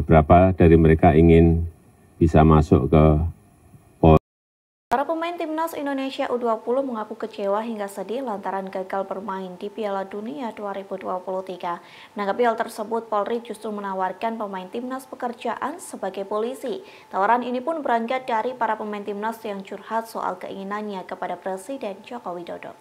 Beberapa dari mereka ingin bisa masuk ke Para pemain timnas Indonesia U20 mengaku kecewa hingga sedih lantaran gagal bermain di Piala Dunia 2023. Menanggapi hal tersebut, Polri justru menawarkan pemain timnas pekerjaan sebagai polisi. Tawaran ini pun berangkat dari para pemain timnas yang curhat soal keinginannya kepada Presiden Joko Widodo.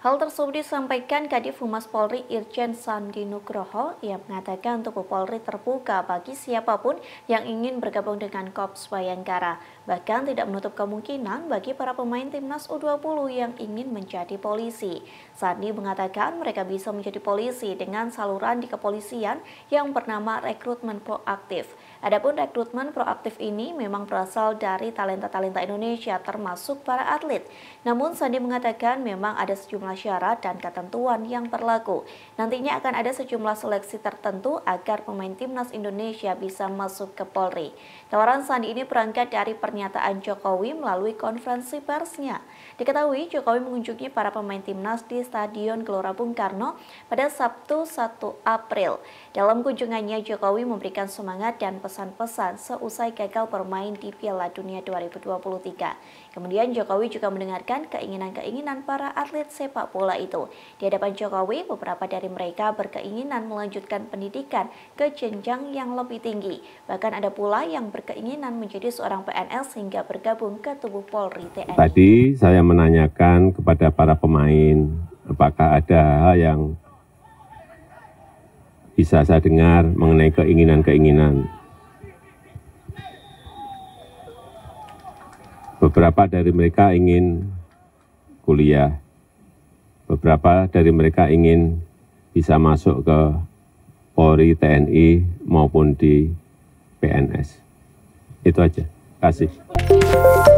Hal tersebut disampaikan Kadif Humas Polri Irjen Sandi Nugroho yang mengatakan untuk Polri terbuka bagi siapapun yang ingin bergabung dengan Kops Bayangkara. Bahkan tidak menutup kemungkinan bagi para pemain timnas U20 yang ingin menjadi polisi. Sandi mengatakan mereka bisa menjadi polisi dengan saluran di kepolisian yang bernama rekrutmen proaktif. Adapun rekrutmen proaktif ini memang berasal dari talenta-talenta Indonesia termasuk para atlet. Namun Sandi mengatakan memang ada sejumlah sejumlah syarat dan ketentuan yang berlaku. Nantinya akan ada sejumlah seleksi tertentu agar pemain timnas Indonesia bisa masuk ke Polri. Tawaran Sandi ini berangkat dari pernyataan Jokowi melalui konferensi persnya. Diketahui Jokowi mengunjungi para pemain timnas di Stadion Gelora Bung Karno pada Sabtu 1 April. Dalam kunjungannya Jokowi memberikan semangat dan pesan-pesan seusai gagal bermain di Piala Dunia 2023. Kemudian Jokowi juga mendengarkan keinginan-keinginan para atlet sepak sepak bola itu. Di hadapan Jokowi, beberapa dari mereka berkeinginan melanjutkan pendidikan ke jenjang yang lebih tinggi. Bahkan ada pula yang berkeinginan menjadi seorang PNS sehingga bergabung ke tubuh Polri TNI. Tadi saya menanyakan kepada para pemain, apakah ada hal yang bisa saya dengar mengenai keinginan-keinginan. Beberapa dari mereka ingin kuliah, Beberapa dari mereka ingin bisa masuk ke Polri, TNI, maupun di PNS. Itu aja. Terima Kasih.